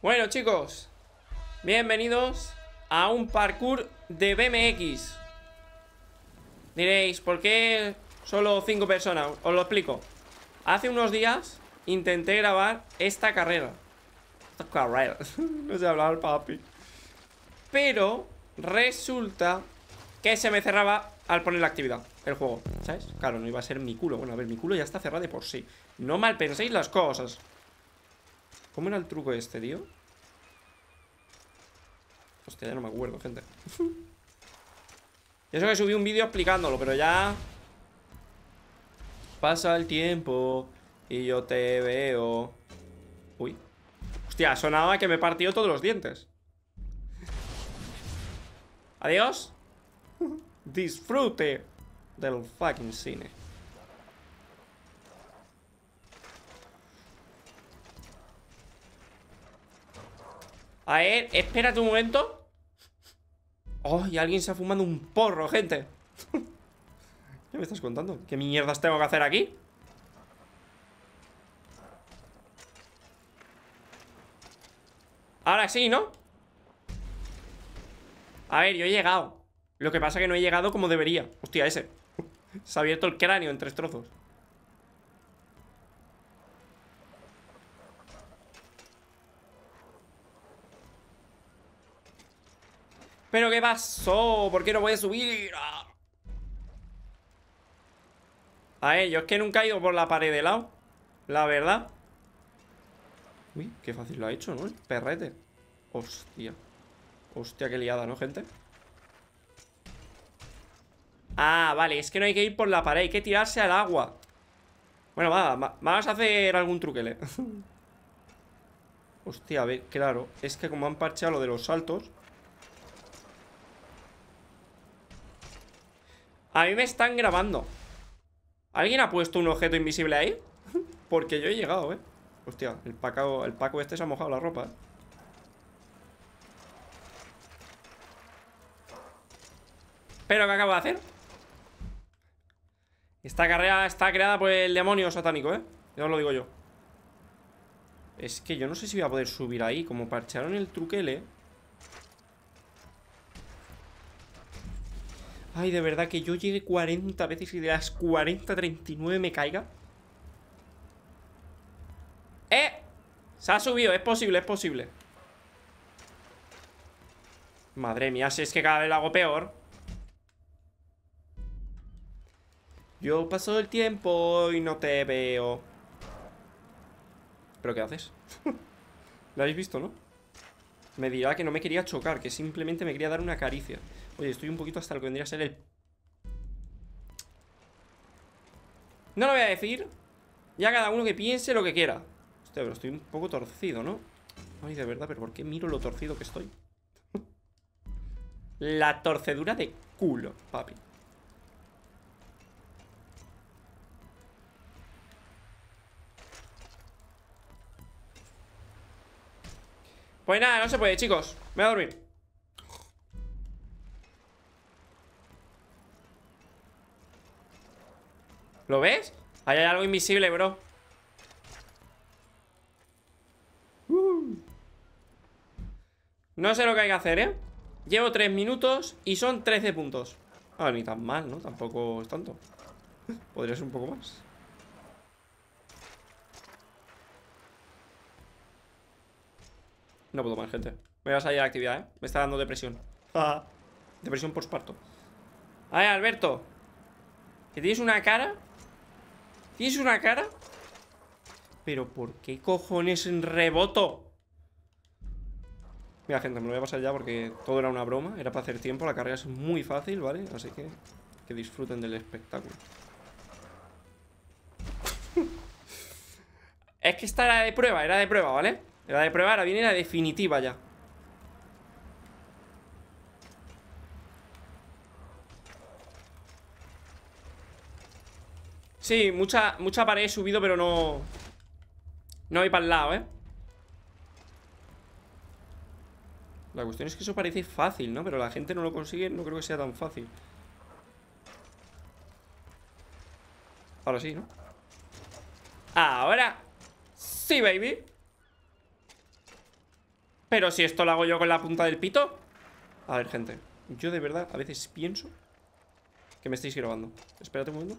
Bueno chicos, bienvenidos a un parkour de BMX Diréis, ¿por qué solo cinco personas? Os lo explico Hace unos días intenté grabar esta carrera Esta carrera, no papi Pero resulta que se me cerraba al poner la actividad, el juego ¿Sabes? Claro, no iba a ser mi culo Bueno, a ver, mi culo ya está cerrado de por sí No mal penséis las cosas ¿Cómo era el truco este, tío? Hostia, ya no me acuerdo, gente sé que subí un vídeo explicándolo, pero ya... Pasa el tiempo y yo te veo. Uy. Hostia, sonaba que me partió todos los dientes. Adiós. Disfrute del fucking cine. A ver, espérate un momento. ¡Oh! Y alguien se ha fumado un porro, gente. ¿Qué me estás contando? ¿Qué mierdas tengo que hacer aquí? Ahora sí, ¿no? A ver, yo he llegado Lo que pasa es que no he llegado como debería Hostia, ese Se ha abierto el cráneo en tres trozos ¿Pero qué pasó? ¿Por qué no voy ah. a subir? A ellos, que nunca he ido por la pared de lado La verdad Uy, qué fácil lo ha hecho, ¿no? El perrete Hostia Hostia, qué liada, ¿no, gente? Ah, vale, es que no hay que ir por la pared Hay que tirarse al agua Bueno, va, vamos a hacer algún truquele Hostia, a ver, claro Es que como han parcheado lo de los saltos A mí me están grabando ¿Alguien ha puesto un objeto invisible ahí? Porque yo he llegado, ¿eh? Hostia, el Paco, el Paco este se ha mojado la ropa, ¿eh? ¿Pero qué acabo de hacer? Esta carrera está creada por el demonio satánico, ¿eh? Ya os lo digo yo Es que yo no sé si voy a poder subir ahí Como parcharon el truquele Ay, de verdad que yo llegue 40 veces y de las 40, 39 me caiga. ¡Eh! Se ha subido, es posible, es posible. Madre mía, si es que cada vez lo hago peor. Yo paso el tiempo y no te veo. ¿Pero qué haces? ¿Lo habéis visto, no? Me dirá que no me quería chocar, que simplemente me quería dar una caricia. Oye, estoy un poquito hasta lo que vendría a ser el... No lo voy a decir. Ya cada uno que piense lo que quiera. Hostia, pero estoy un poco torcido, ¿no? Ay, de verdad, pero ¿por qué miro lo torcido que estoy? La torcedura de culo, papi. Pues nada, no se puede, chicos. Me voy a dormir. ¿Lo ves? Ahí hay algo invisible, bro uh. No sé lo que hay que hacer, ¿eh? Llevo 3 minutos y son 13 puntos Ah, ni tan mal, ¿no? Tampoco es tanto Podría ser un poco más No puedo más, gente Me voy a salir la actividad, ¿eh? Me está dando depresión Depresión postparto A ver, Alberto Que tienes una cara Tienes una cara. Pero ¿por qué cojones en reboto? Mira, gente, me lo voy a pasar ya porque todo era una broma. Era para hacer tiempo. La carga es muy fácil, ¿vale? Así que que disfruten del espectáculo. es que esta era de prueba, era de prueba, ¿vale? Era de prueba, ahora viene la definitiva ya. Sí, mucha, mucha pared he subido, pero no... No hay para el lado, ¿eh? La cuestión es que eso parece fácil, ¿no? Pero la gente no lo consigue, no creo que sea tan fácil Ahora sí, ¿no? Ahora Sí, baby Pero si esto lo hago yo con la punta del pito A ver, gente Yo de verdad a veces pienso Que me estáis grabando Espérate un momento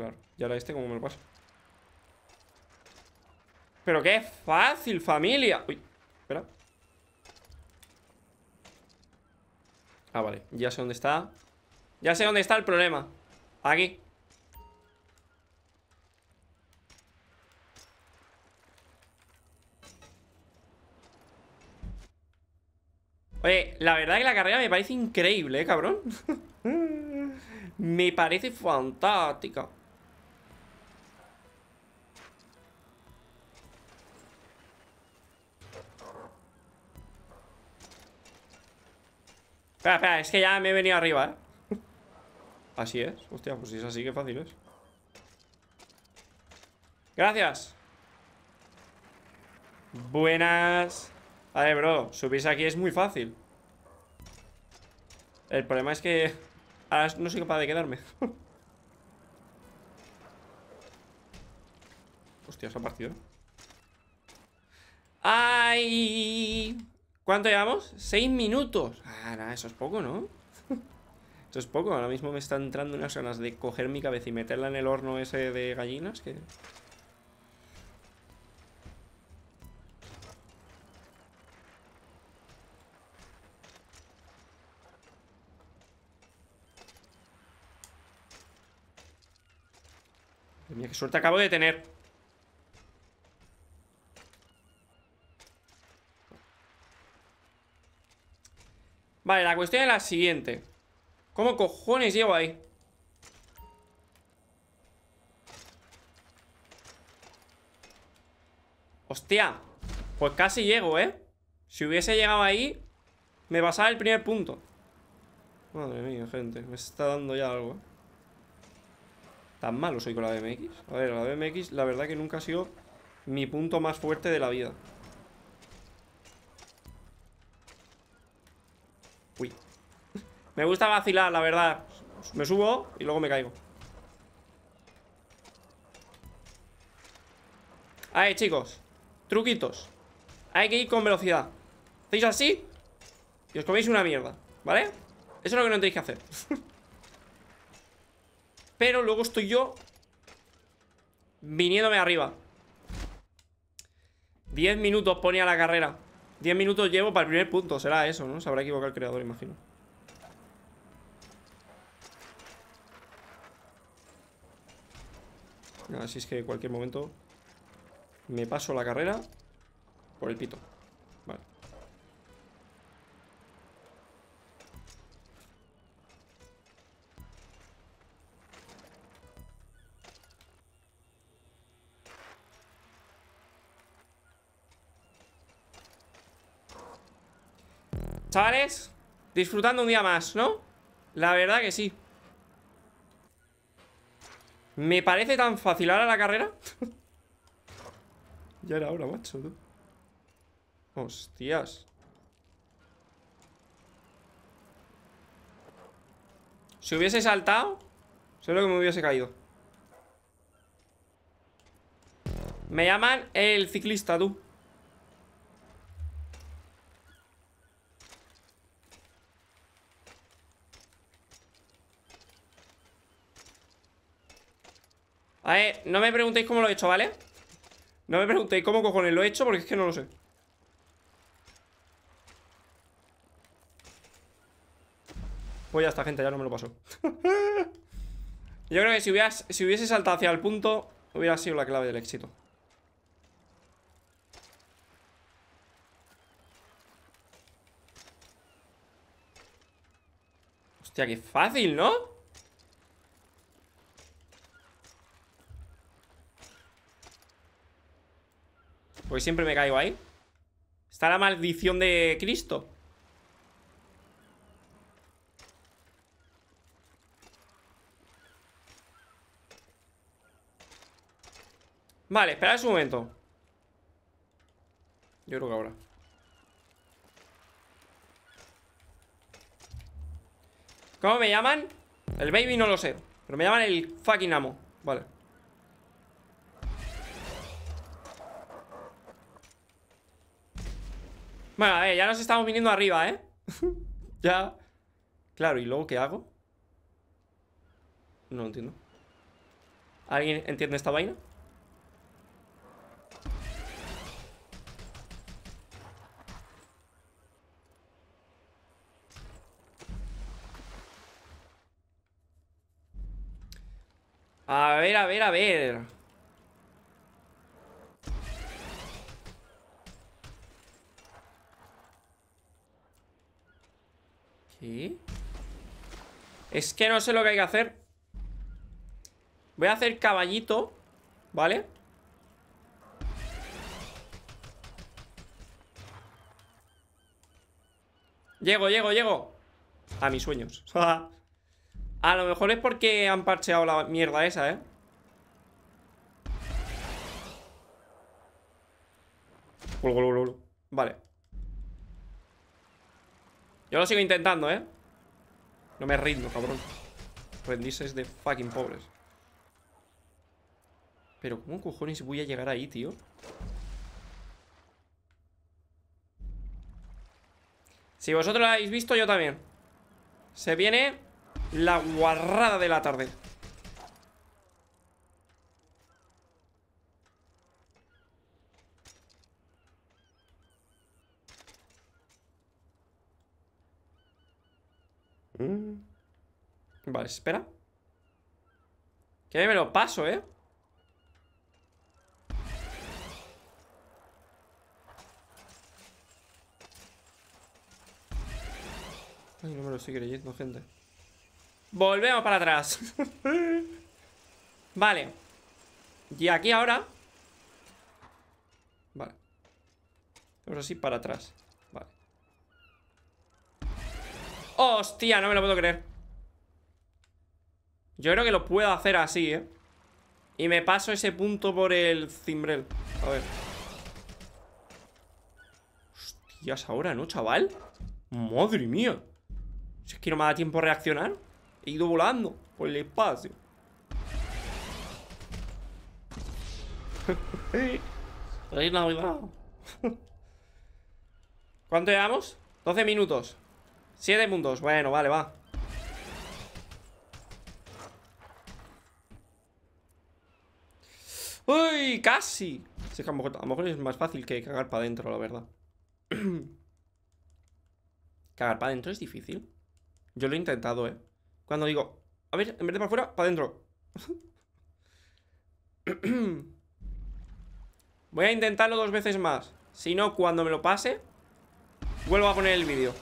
Claro. Y ahora este, ¿cómo me lo paso? Pero qué fácil, familia. Uy, espera. Ah, vale. Ya sé dónde está. Ya sé dónde está el problema. Aquí. Oye, la verdad que la carrera me parece increíble, ¿eh, cabrón? me parece fantástica. Espera, espera, es que ya me he venido arriba, ¿eh? Así es. Hostia, pues si es así, qué fácil es. Gracias. Buenas. ver, bro, subirse aquí es muy fácil. El problema es que ahora no soy capaz de quedarme. Hostia, se ha partido. ¿eh? ¡Ay! ¿Cuánto llevamos? ¡Seis minutos! Ah, nada, eso es poco, ¿no? eso es poco. Ahora mismo me está entrando unas ganas de coger mi cabeza y meterla en el horno ese de gallinas que... Mira, qué suerte acabo de tener Vale, la cuestión es la siguiente ¿Cómo cojones llego ahí? Hostia Pues casi llego, ¿eh? Si hubiese llegado ahí Me pasaba el primer punto Madre mía, gente Me está dando ya algo ¿eh? Tan malo soy con la BMX A ver, la BMX la verdad que nunca ha sido Mi punto más fuerte de la vida Me gusta vacilar, la verdad Me subo y luego me caigo Ahí, chicos Truquitos Hay que ir con velocidad Hacéis así Y os coméis una mierda, ¿vale? Eso es lo que no tenéis que hacer Pero luego estoy yo Viniéndome arriba 10 minutos ponía la carrera 10 minutos llevo para el primer punto Será eso, ¿no? Se habrá equivocado el creador, imagino Así es que en cualquier momento me paso la carrera por el pito. Vale. Chavales, disfrutando un día más, ¿no? La verdad que sí me parece tan fácil ahora la carrera. ya era hora, macho, Hostias. Si hubiese saltado, Solo que me hubiese caído. Me llaman el ciclista, tú. A ver, no me preguntéis cómo lo he hecho, ¿vale? No me preguntéis cómo cojones lo he hecho porque es que no lo sé Voy pues ya está, gente, ya no me lo paso Yo creo que si, si hubiese saltado hacia el punto Hubiera sido la clave del éxito Hostia, qué fácil, ¿no? Porque siempre me caigo ahí Está la maldición de Cristo Vale, esperad un momento Yo creo que ahora ¿Cómo me llaman? El baby no lo sé Pero me llaman el fucking amo Vale Bueno, a ya nos estamos viniendo arriba, ¿eh? ya. Claro, ¿y luego qué hago? No entiendo. ¿Alguien entiende esta vaina? A ver, a ver, a ver. Es que no sé lo que hay que hacer Voy a hacer caballito ¿Vale? Llego, llego, llego A mis sueños A lo mejor es porque han parcheado la mierda esa, ¿eh? Vale yo lo sigo intentando, ¿eh? No me rindo, cabrón Rendirse de fucking pobres Pero ¿cómo cojones voy a llegar ahí, tío? Si vosotros lo habéis visto, yo también Se viene la guarrada de la tarde Vale, espera Que me lo paso, ¿eh? Ay, no me lo estoy creyendo, gente Volvemos para atrás Vale Y aquí ahora Vale Vamos así para atrás Vale Hostia, no me lo puedo creer yo creo que lo puedo hacer así, ¿eh? Y me paso ese punto por el cimbrel A ver Hostias, ahora, ¿no, chaval? Madre mía Si es que no me da tiempo a reaccionar He ido volando por el espacio ¿Cuánto llevamos? 12 minutos 7 puntos, bueno, vale, va ¡Uy! ¡Casi! a lo mejor es más fácil que cagar para adentro, la verdad. cagar para adentro es difícil. Yo lo he intentado, ¿eh? Cuando digo, a ver, en vez de para afuera, para adentro. Voy a intentarlo dos veces más. Si no, cuando me lo pase, vuelvo a poner el vídeo.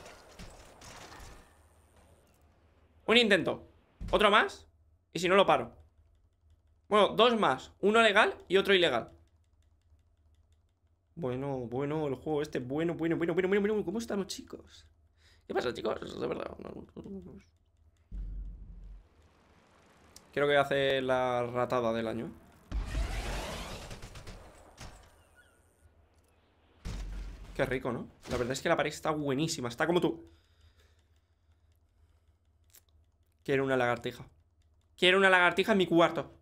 Un intento. Otro más. Y si no, lo paro. Bueno, dos más. Uno legal y otro ilegal. Bueno, bueno, el juego este. Bueno, bueno, bueno, bueno, bueno, bueno. ¿Cómo estamos, chicos? ¿Qué pasa, chicos? De verdad. Creo que voy a hacer la ratada del año. Qué rico, ¿no? La verdad es que la pared está buenísima. Está como tú. Quiero una lagartija. Quiero una lagartija en mi cuarto.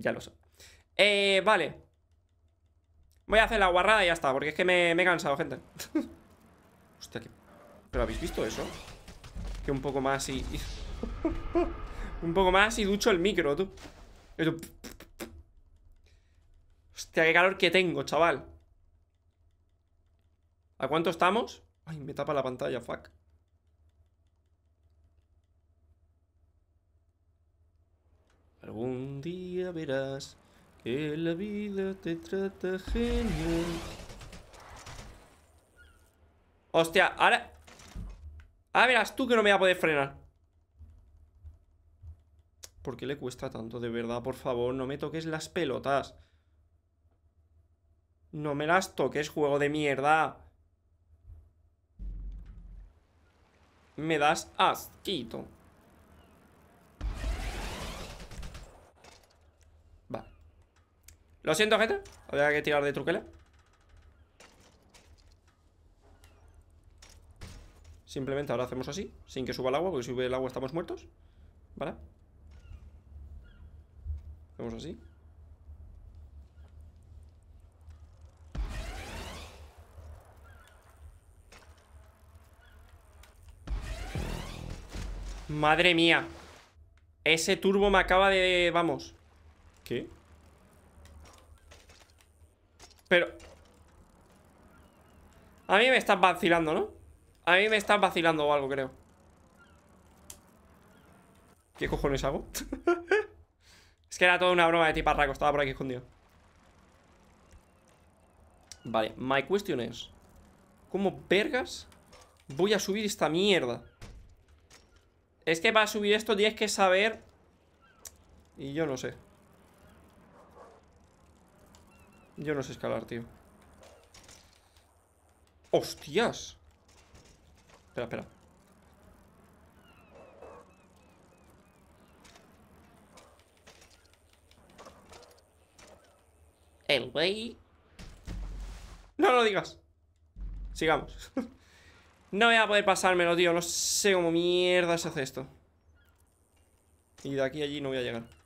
Ya lo sé. Eh, vale. Voy a hacer la guarrada y ya está, porque es que me, he cansado, gente. Hostia, que... ¿Pero habéis visto eso? Que un poco más y... un poco más y ducho el micro, tú. Hostia, qué calor que tengo, chaval. ¿A cuánto estamos? Ay, me tapa la pantalla, fuck. verás que la vida te trata genial. Hostia, ahora... Ahora verás tú que no me voy a poder frenar. ¿Por qué le cuesta tanto? De verdad, por favor, no me toques las pelotas. No me las toques, juego de mierda. Me das asquito. Vale Lo siento, gente Había que tirar de truquela Simplemente ahora hacemos así Sin que suba el agua Porque si sube el agua estamos muertos Vale Hacemos así Madre mía Ese turbo me acaba de... Vamos pero... A mí me están vacilando, ¿no? A mí me estás vacilando o algo, creo ¿Qué cojones hago? es que era toda una broma de tiparraco Estaba por aquí escondido Vale, my question es ¿Cómo vergas voy a subir esta mierda? Es que para subir esto tienes que saber Y yo no sé Yo no sé escalar, tío. ¡Hostias! Espera, espera. El wey No lo digas. Sigamos. no voy a poder pasármelo, tío. No sé cómo mierda se hace esto. Y de aquí a allí no voy a llegar.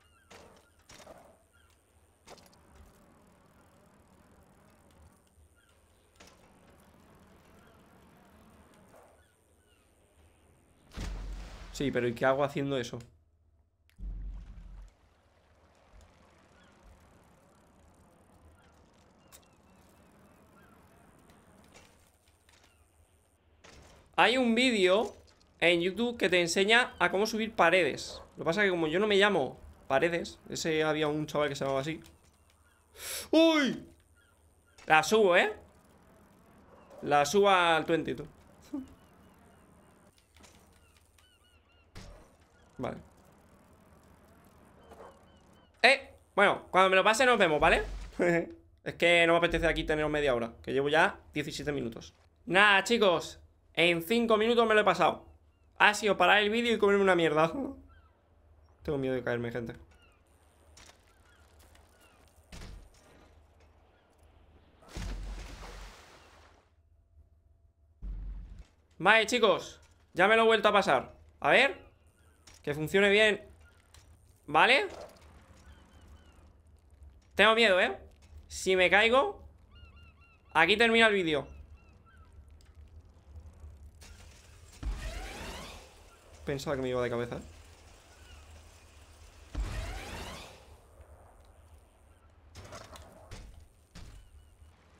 pero ¿y qué hago haciendo eso? Hay un vídeo en YouTube que te enseña a cómo subir paredes. Lo que pasa es que como yo no me llamo paredes, ese había un chaval que se llamaba así. ¡Uy! La subo, ¿eh? La subo al 20, tú. Vale Eh, bueno, cuando me lo pase nos vemos, ¿vale? es que no me apetece aquí tener media hora Que llevo ya 17 minutos Nada, chicos En 5 minutos me lo he pasado Ha sido parar el vídeo y comerme una mierda Tengo miedo de caerme, gente Vale, chicos Ya me lo he vuelto a pasar A ver que funcione bien ¿Vale? Tengo miedo, ¿eh? Si me caigo Aquí termina el vídeo Pensaba que me iba de cabeza ¿eh?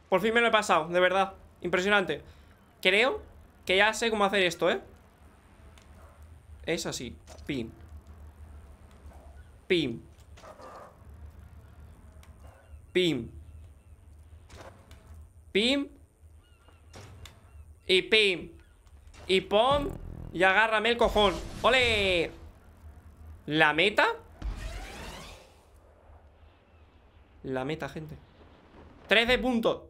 Por fin me lo he pasado, de verdad Impresionante Creo que ya sé cómo hacer esto, ¿eh? Es así. Pim. Pim. Pim. Pim. Y pim. Y pom. Y agárrame el cojón. ¡Ole! ¿La meta? La meta, gente. 13 puntos.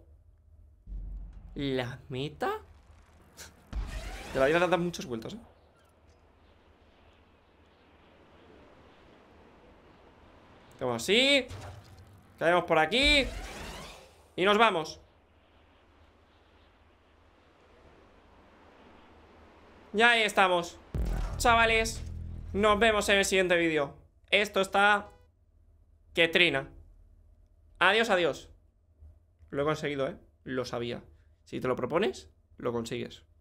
¿La meta? Te la voy a dar muchas vueltas, ¿eh? como así Caemos por aquí Y nos vamos ya ahí estamos Chavales Nos vemos en el siguiente vídeo Esto está Que trina Adiós, adiós Lo he conseguido, eh Lo sabía Si te lo propones, lo consigues